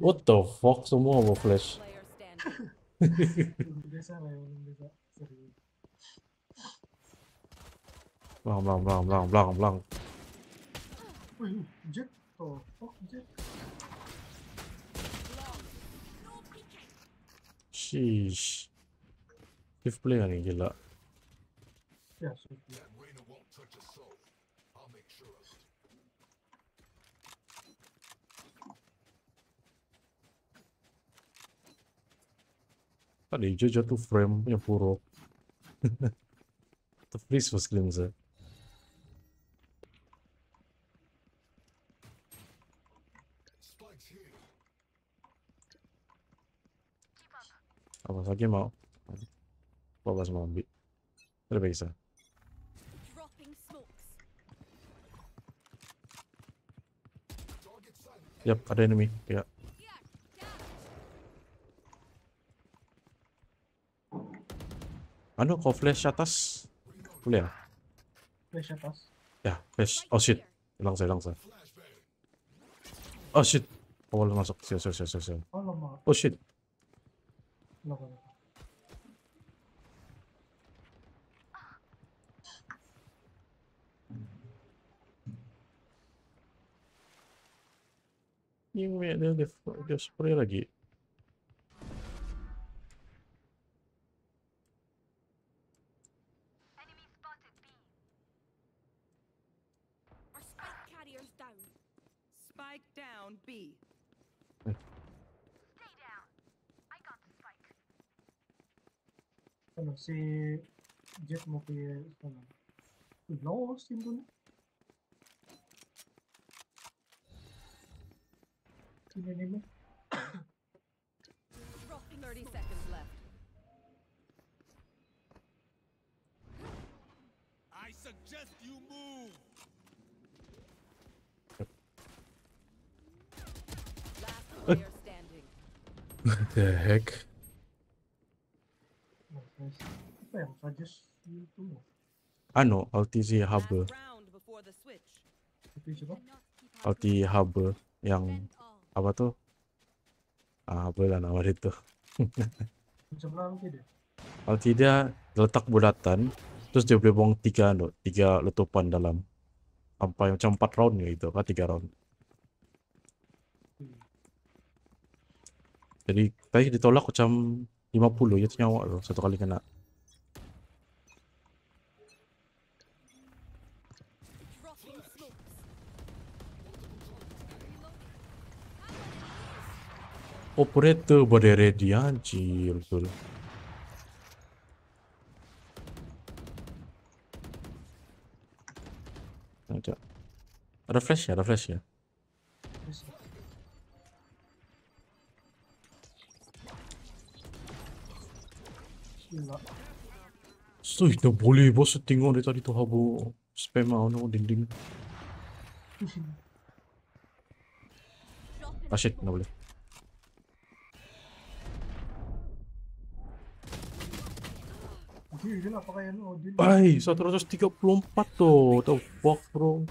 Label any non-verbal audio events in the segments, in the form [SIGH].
What the fuck semua mau flash. Belang, belang, belang, belang, belang, belang. Sheesh. Shift play kali gila. Ya, Falei, kan Jojo tuh frame punya puro, [LAUGHS] to freeze was cleanser. Apa lagi mau? ambil? Tidak bisa. Yap, ada enemy. Ya. Ano kau flash atas? boleh? ya? Flash atas? Ya, flash. Oh shit. Hilang saya, hilang saya. Oh shit. Oh, masuk. siap, siap, siap, siap. Oh, oh shit. Ini may, ada, ada, ada spray lagi. stone. Spike down B. Stay down. I got the spike. Bueno, si yo como que bueno, no sin duda. ¿Tiene enemigo? 30 seconds left. I suggest you move. What the heck? Apa yang suggest itu? Anu, LTZ Hub. LT yang apa tuh? Ah, apa nama itu? Kalau [LAUGHS] tidak letak bulatan, terus dia boleh buang tiga, no, tiga letupan dalam sampai macam empat round gitu, kan tiga round? Jadi tadi ditolak macam 50 ya, Itu nyawa loh Satu kali kena Operator boleh ready anjir betul. Nah, ada flash ya, ada flash ya. ya. sudah dah boleh bos tengok dia tadi tu habu spam lah no dinding. ah shit, dah boleh. Ay, 134 to. tahu fuck, bro.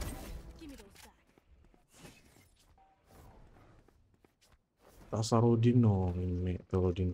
Tasarudin no, ini Tasarudin.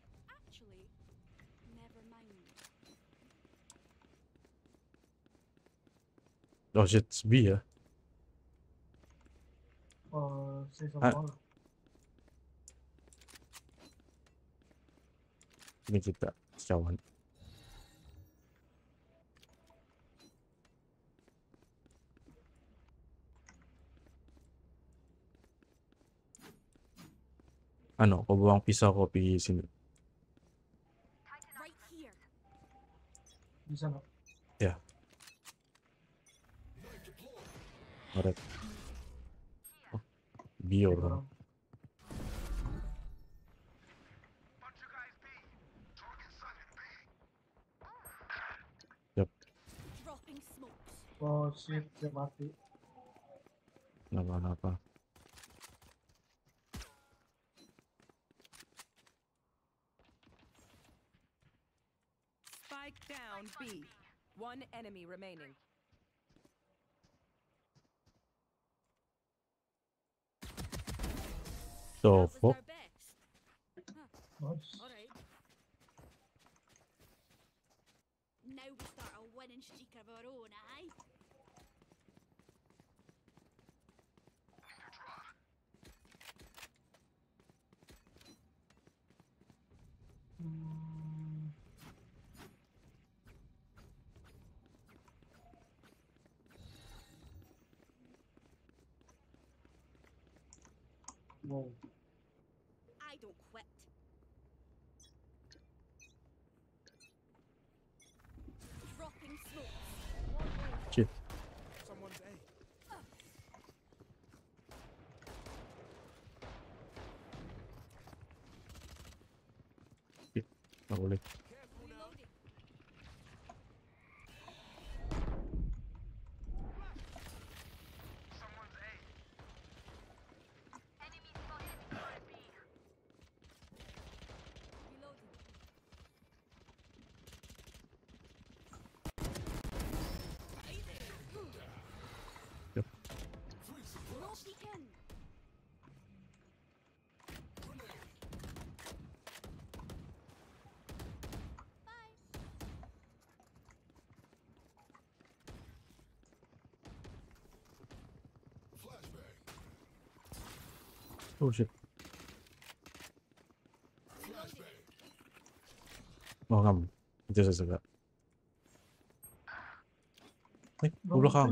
Oh shit, it's B ya. Uh, Ini kita cawan. Ano, kau buang pisau kopi pergi sini. Right no? Ya. Yeah. Evet. Bir oradan. Yap. Oh shit, dia mati. Napa-napa. Spike down B. One enemy remaining. the fuck? I don't quit. Oh shit. Oh come. This is a bit. Hey, ulo ka.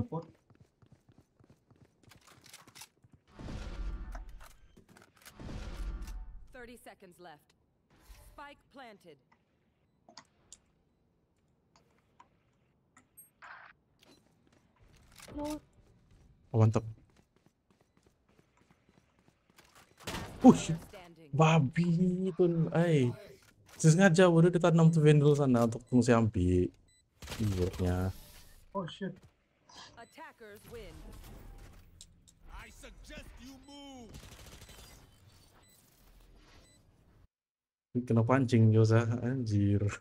Thirty seconds left. Spike planted. No. One top. Push. Babi pun, ay. Sengaja udah kita tuh vendor sana untuk fungsi ambil Ibunya. Oh shit. Attackers win. I suggest you move. Kena pancing Yosa, anjir.